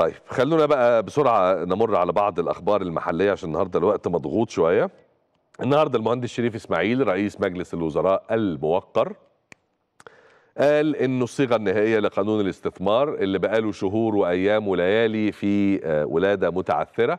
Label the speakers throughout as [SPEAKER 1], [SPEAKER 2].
[SPEAKER 1] طيب خلونا بقى بسرعه نمر على بعض الاخبار المحليه عشان النهارده الوقت مضغوط شويه النهارده المهندس شريف اسماعيل رئيس مجلس الوزراء الموقر قال انه الصيغه النهائيه لقانون الاستثمار اللي بقاله شهور وايام وليالي في آه، ولاده متعثره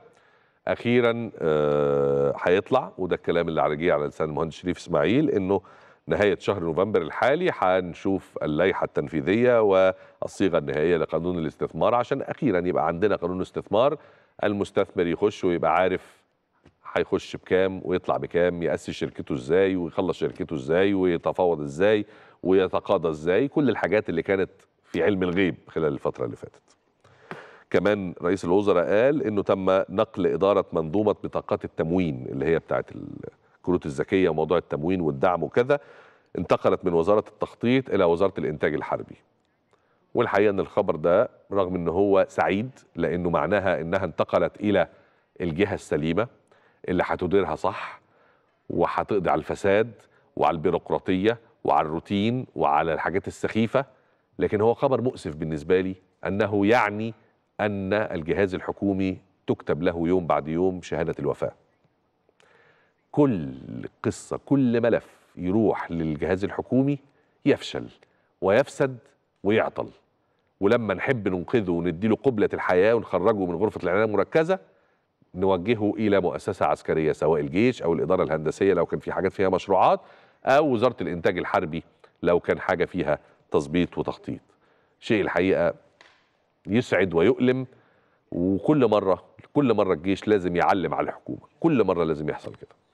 [SPEAKER 1] اخيرا آه، هيطلع وده الكلام اللي على جه على لسان المهندس شريف اسماعيل انه نهاية شهر نوفمبر الحالي هنشوف اللائحة التنفيذية والصيغة النهائية لقانون الاستثمار عشان أخيرا يبقى عندنا قانون استثمار المستثمر يخش ويبقى عارف هيخش بكام ويطلع بكام يأسس شركته ازاي ويخلص شركته ازاي ويتفاوض ازاي ويتقاضى ازاي كل الحاجات اللي كانت في علم الغيب خلال الفترة اللي فاتت كمان رئيس الوزراء قال انه تم نقل اداره منظومه بطاقات التموين اللي هي بتاعت الكروت الذكيه وموضوع التموين والدعم وكذا انتقلت من وزاره التخطيط الى وزاره الانتاج الحربي والحقيقه ان الخبر ده رغم ان هو سعيد لانه معناها انها انتقلت الى الجهه السليمه اللي هتديرها صح وهتقضي على الفساد وعلى البيروقراطيه وعلى الروتين وعلى الحاجات السخيفه لكن هو خبر مؤسف بالنسبه لي انه يعني ان الجهاز الحكومي تكتب له يوم بعد يوم شهاده الوفاه كل قصة كل ملف يروح للجهاز الحكومي يفشل ويفسد ويعطل ولما نحب ننقذه ونديله قبلة الحياة ونخرجه من غرفة العناية المركزة نوجهه إلى مؤسسة عسكرية سواء الجيش أو الإدارة الهندسية لو كان في حاجات فيها مشروعات أو وزارة الإنتاج الحربي لو كان حاجة فيها تظبيط وتخطيط شيء الحقيقة يسعد ويؤلم وكل مرة كل مرة الجيش لازم يعلم على الحكومة كل مرة لازم يحصل كده